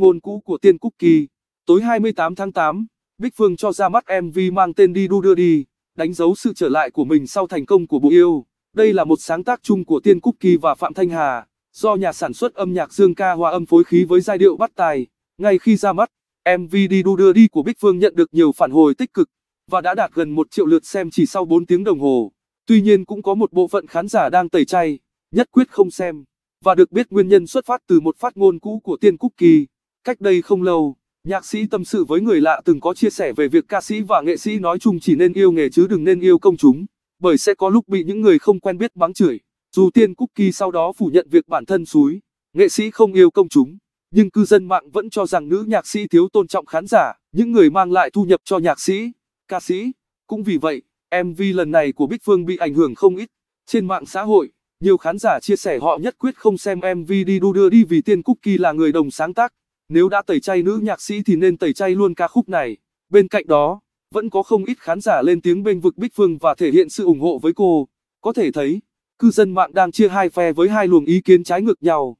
ngôn cũ của Tiên Cúc Kỳ. Tối 28 tháng 8, Bích Phương cho ra mắt MV mang tên Đi Đu Đưa Đi, đánh dấu sự trở lại của mình sau thành công của Bộ Yêu. Đây là một sáng tác chung của Tiên Cúc Kỳ và Phạm Thanh Hà, do nhà sản xuất âm nhạc Dương Ca hòa âm phối khí với giai điệu bắt tài. Ngay khi ra mắt, MV Đi Đu Đưa Đi của Bích Phương nhận được nhiều phản hồi tích cực và đã đạt gần một triệu lượt xem chỉ sau 4 tiếng đồng hồ. Tuy nhiên cũng có một bộ phận khán giả đang tẩy chay, nhất quyết không xem, và được biết nguyên nhân xuất phát từ một phát ngôn cũ của Tiên Cúc Kỳ. Cách đây không lâu, nhạc sĩ tâm sự với người lạ từng có chia sẻ về việc ca sĩ và nghệ sĩ nói chung chỉ nên yêu nghề chứ đừng nên yêu công chúng, bởi sẽ có lúc bị những người không quen biết mắng chửi. Dù Tiên Cookie sau đó phủ nhận việc bản thân suối, nghệ sĩ không yêu công chúng, nhưng cư dân mạng vẫn cho rằng nữ nhạc sĩ thiếu tôn trọng khán giả, những người mang lại thu nhập cho nhạc sĩ, ca sĩ. Cũng vì vậy, MV lần này của Bích Phương bị ảnh hưởng không ít. Trên mạng xã hội, nhiều khán giả chia sẻ họ nhất quyết không xem MV đi đu đưa đi vì Tiên Cookie là người đồng sáng tác. Nếu đã tẩy chay nữ nhạc sĩ thì nên tẩy chay luôn ca khúc này. Bên cạnh đó, vẫn có không ít khán giả lên tiếng bênh vực Bích Phương và thể hiện sự ủng hộ với cô. Có thể thấy, cư dân mạng đang chia hai phe với hai luồng ý kiến trái ngược nhau.